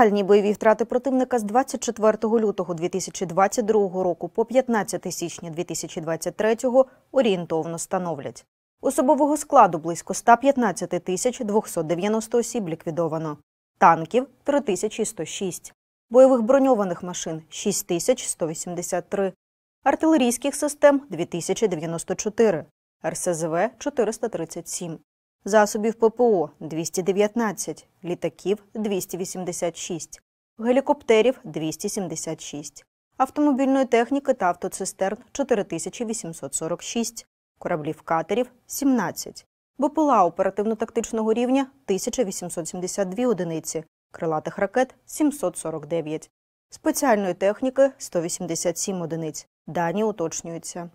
Загальні бойові втрати противника з 24 лютого 2022 року по 15 січня 2023 орієнтовно становлять. Особового складу близько 115 тисяч 290 осіб ліквідовано, танків 3106, бойових броньованих машин 6183, артилерійських систем 2094, РСЗВ 437 засобів ППО 219, літаків 286, гелікоптерів 276, автомобільної техніки та автоцистерн 4846, кораблів катерів 17, БПЛА оперативно-тактичного рівня 1872 одиниці, крилатих ракет 749, спеціальної техніки 187 одиниць. Дані уточнюються.